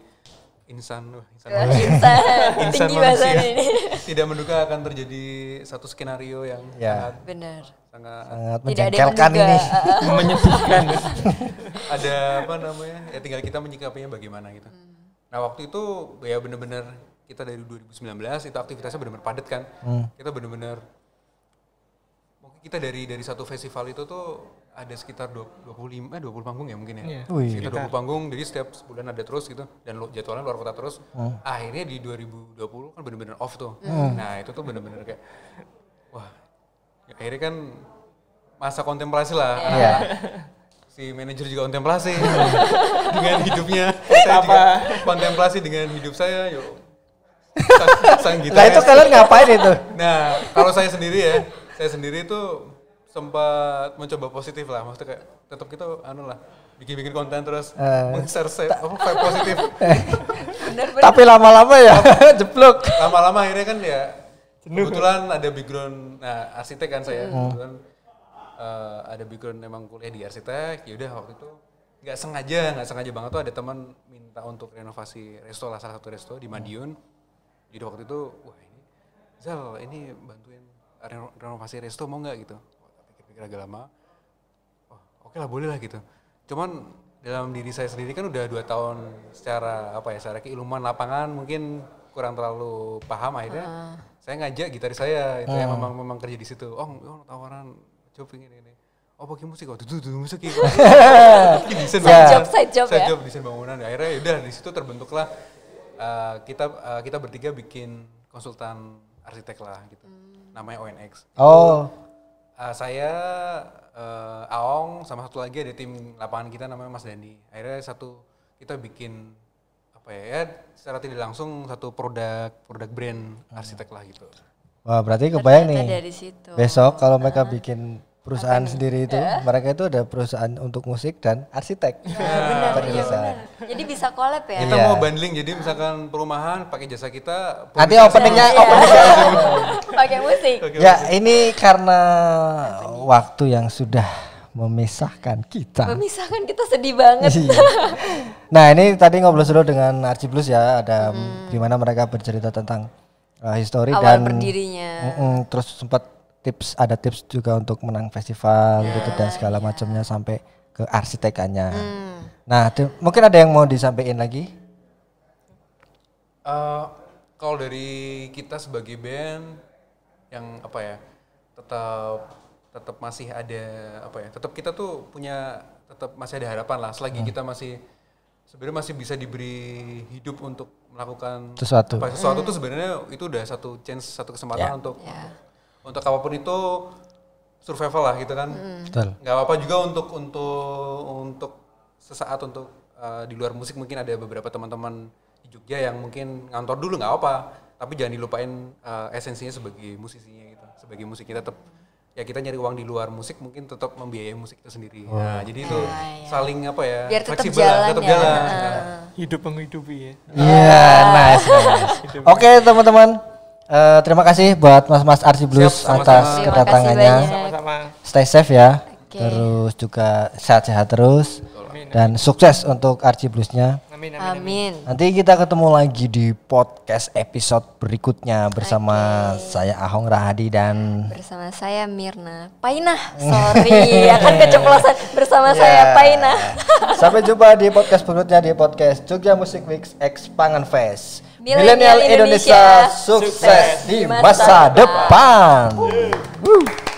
insan wah, insan manusia, insan manusia ini. tidak menduga akan terjadi satu skenario yang ya. sangat benar sangat, sangat menjengkelkan ini menyedihkan ada apa namanya ya tinggal kita menyikapinya bagaimana gitu hmm. nah waktu itu ya benar-benar kita dari 2019 itu aktivitasnya benar-benar padat kan. Hmm. Kita benar-benar mungkin kita dari dari satu festival itu tuh ada sekitar 25 eh 20 panggung ya mungkin ya. Yeah. Ui. Sekitar 20 panggung jadi setiap bulan ada terus gitu dan jadwalnya luar kota terus. Hmm. Akhirnya di 2020 kan benar-benar off tuh. Hmm. hmm. Nah, itu tuh benar-benar kayak wah ya akhirnya kan masa kontemplasi lah. Yeah. yeah. Si manajer juga kontemplasi dengan hidupnya. Saya Apa? juga kontemplasi dengan hidup saya. Yuk sang gitar. Nah itu kalian ngapain itu? Nah kalau saya sendiri ya, saya sendiri itu sempat mencoba positif lah, maksudnya kayak tetap kita gitu, anu lah bikin-bikin konten terus uh, eh. mengserse apa vibe positif. bener, bener. Tapi lama-lama ya jeblok. Lama-lama akhirnya kan ya, ya kebetulan ada background nah arsitek kan saya hmm. kebetulan uh, ada background emang kuliah di arsitek ya udah waktu itu nggak sengaja nggak sengaja banget tuh ada teman minta untuk renovasi resto lah salah satu resto di Madiun hmm jadi waktu itu, wah ini, Zal ini bantuin renovasi resto mau nggak gitu. Pikir-pikir agak lama, oh, oke okay lah boleh lah gitu. Cuman dalam diri saya sendiri kan udah dua tahun secara apa ya, secara keilmuan lapangan mungkin kurang terlalu paham akhirnya. Uh. Saya ngajak gitaris saya itu uh. yang ah. memang memang kerja di situ. Oh, oh tawaran job ini ini. Oh pakai musik kok, Tuh tuh musik ya. side job, side job ya. Side job ya. desain bangunan. Akhirnya ya udah di situ terbentuklah uh, kita uh, kita bertiga bikin konsultan arsitek lah gitu. Hmm. Namanya ONX. Oh. uh, saya uh, Aong sama satu lagi ada tim lapangan kita namanya Mas Dandi. Akhirnya satu kita bikin apa ya, ya secara tidak langsung satu produk produk brand hmm. arsitek lah gitu. Wah berarti kebayang nih. Dari situ. Besok kalau mereka bikin perusahaan Apa sendiri itu yeah. mereka itu ada perusahaan untuk musik dan arsitek yeah. benar, iya, benar. jadi bisa collab ya kita yeah. mau bundling jadi misalkan perumahan pakai jasa kita nanti openingnya yeah. openingnya pakai musik ya ini karena waktu yang sudah memisahkan kita. Memisahkan kita sedih banget. Iya. nah ini tadi ngobrol seru dengan Arci Blues ya, ada hmm. gimana mereka bercerita tentang uh, histori Awal dan berdirinya. Mm -mm, terus sempat tips ada tips juga untuk menang festival yeah, gitu dan segala yeah. macamnya sampai ke arsitekannya. Mm. Nah, mungkin ada yang mau disampaikan lagi? Uh, kalau dari kita sebagai band yang apa ya tetap tetap masih ada apa ya tetap kita tuh punya tetap masih ada harapan lah selagi hmm. kita masih sebenarnya masih bisa diberi hidup untuk melakukan sesuatu apa, sesuatu hmm. tuh sebenarnya itu udah satu chance satu kesempatan yeah. untuk yeah untuk apapun itu survival lah gitu kan. Mm. nggak apa-apa juga untuk untuk untuk sesaat untuk uh, di luar musik mungkin ada beberapa teman-teman di Jogja yang mungkin ngantor dulu nggak apa, tapi jangan dilupain uh, esensinya sebagai musisinya gitu. Sebagai musik kita tetap ya kita nyari uang di luar musik mungkin tetap membiayai musik itu sendiri. Wow. Nah, jadi itu ya, ya. saling apa ya? Biar tetap fleksibel, jalan, tetap ya. jalan. Nah. Hidup menghidupi ya. Iya, yeah, nice. nice. Oke, okay, teman-teman. Uh, terima kasih buat Mas-mas Arsi Blues Siap, sama atas terima kedatangannya. Sama-sama. Stay safe ya. Okay. Terus juga sehat-sehat terus dan sukses untuk Arci Bluesnya. Amin, amin, amin. Nanti kita ketemu lagi di podcast episode berikutnya bersama okay. saya Ahong Rahadi dan bersama saya Mirna Paina. Sorry, akan keceplosan bersama yeah. saya Paina. Sampai jumpa di podcast berikutnya di podcast Jogja Music Weeks X Pangan Fest milenial Indonesia, Indonesia sukses di masa depan. depan. Uh.